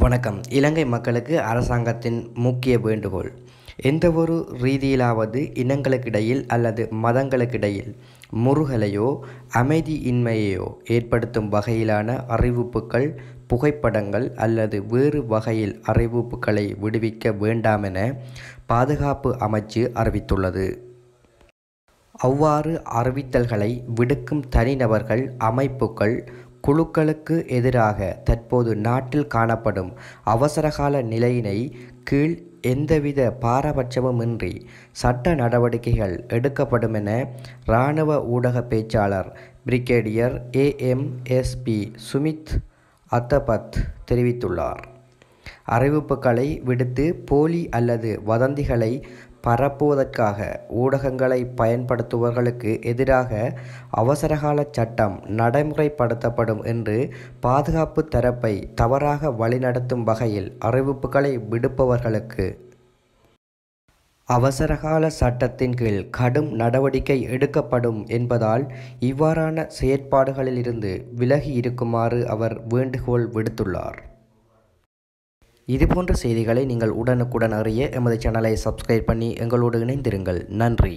வணக்கம் இலங்கை மக்களுக்கு அரசாங்கத்தின் முக்கிய வேண்டுகோள் எந்தவொரு ரீதியிலாவது இனங்களுக்கிடையில் அல்லது மதங்களுக்கிடையில் முருகலையோ அமைதியின்மையையோ ஏற்படுத்தும் வகையிலான அறிவிப்புகள் புகைப்படங்கள் அல்லது வேறு வகையில் அறிவிப்புகளை விடுவிக்க வேண்டாமென பாதுகாப்பு அமைச்சு அறிவித்துள்ளது அவ்வாறு அறிவித்தல்களை விடுக்கும் தனிநபர்கள் அமைப்புகள் குழுக்களுக்கு எதிராக தற்போது நாட்டில் காணப்படும் அவசரகால நிலையினை கீழ் எந்தவித பாரபட்சமுமின்றி சட்ட நடவடிக்கைகள் எடுக்கப்படும் என இராணுவ ஊடக பேச்சாளர் பிரிகேடியர் ஏஎம்எஸ்பி சுமித் அத்தபத் தெரிவித்துள்ளார் அறிவிப்புகளை விடுத்து போலி அல்லது வதந்திகளை பரப்புவதற்காக ஊடகங்களை பயன்படுத்துபவர்களுக்கு எதிராக அவசரகால சட்டம் நடைமுறைப்படுத்தப்படும் என்று பாதுகாப்பு தரப்பை தவறாக வழிநடத்தும் வகையில் அறிவிப்புகளை விடுப்பவர்களுக்கு அவசரகால சட்டத்தின் கீழ் கடும் நடவடிக்கை எடுக்கப்படும் என்பதால் இவ்வாறான செயற்பாடுகளிலிருந்து விலகி இருக்குமாறு அவர் வேண்டுகோள் விடுத்துள்ளார் இதுபோன்ற செய்திகளை நீங்கள் உடனுக்குடன் அறிய எமது சேனலை சப்ஸ்கிரைப் பண்ணி எங்களோடு இணைந்திருங்கள் நன்றி